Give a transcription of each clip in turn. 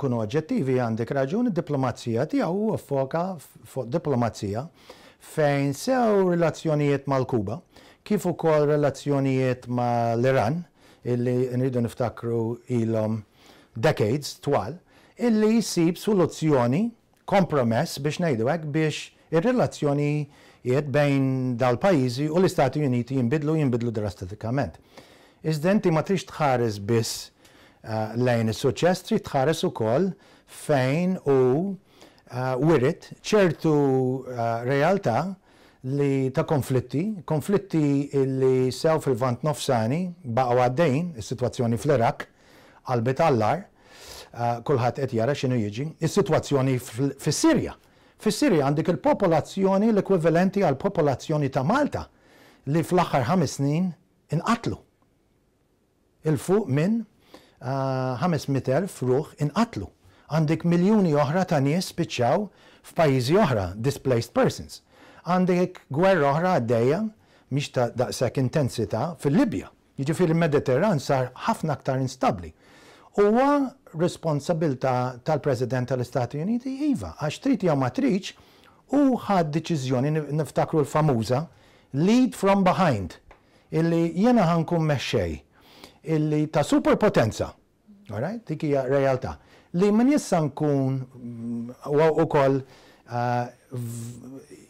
Kunu oġġettivi għandek raġun id-diplomazija tiegħu huwa foka fuq diplomazija fejn sew relazzjonijiet mal-Kuba, kif ukoll relazzjonijiet mal-Iran, illi nridu niftakru ilhom decades twal, illi jisib soluzzjoni, kompromess biex ngħidu hekk biex ir-relazzjonijiet bejn dal-pajjiżi u l-Istati Uniti jinbidlu jinbidlu drastikament. Iżda inti ma trix tħares biss Eh, lejn is-suċċess tħares tħares ukoll fejn u eh, wirit ċertu eh, realtà li ta' konflitti, konflitti li sew fil-vant nofsani baqgħu għaddejn is-sitwazzjoni fl-Irak għalbet għallar, kullħat kulħadd qed jara x'inhu jieġi, is-sitwazzjoni fis-Sirja. Fis-Sirja għandik il-popolazzjoni l-ekwivalenti għal popolazzjoni ta' Malta li fl-aħħar ħames snin inqatlu. Il-fuq minn 500.000 ruħ inqatlu. Għandek miljoni oħra ta' nies spiċċaw f'pajjiżi oħra, displaced persons. Għandek gwerra oħra għaddejja miex ta' daqshekk intensità fil-Libja. Jiġifieri il-Mediterran sar ħafna aktar instabbli. Huwa responsabilta tal-President tal-Istati Uniti iva, għax trid jew ma u ħad deċiżjoni niftakru l-famuża lead from behind illi jena ħankun meċċej illi ta' superpotenza Alright, dik hija realtà. Li min jissa nkun mm, ukoll eh,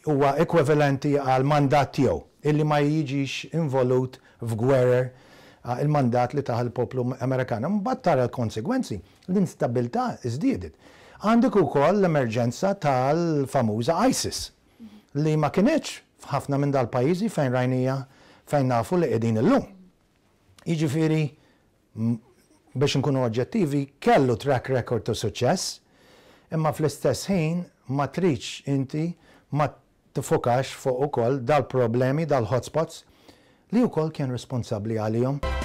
huwa ekwivalenti għal mandat tiegħu illi ma jiġix involut f'gwerer eh, il-mandat li il poplu Amerikan. Mbagħad tara l-konsegwenzi, l-instabilità iżdiedet. Għandek ukoll l-emerġenza tal-famuża ISIS li ma kienieċ f'ħafna minn dal-pajjiżi fejn rajnija fejn nafu li qegħdin illum. Jiġifieri biex nkunu oġġettivi, kellu track record ta' suċċess, imma fl-istess ħin ma triċ inti ma tfukax fuq ukoll dal-problemi dal-hotspots li ukoll kien responsabbli għalihom.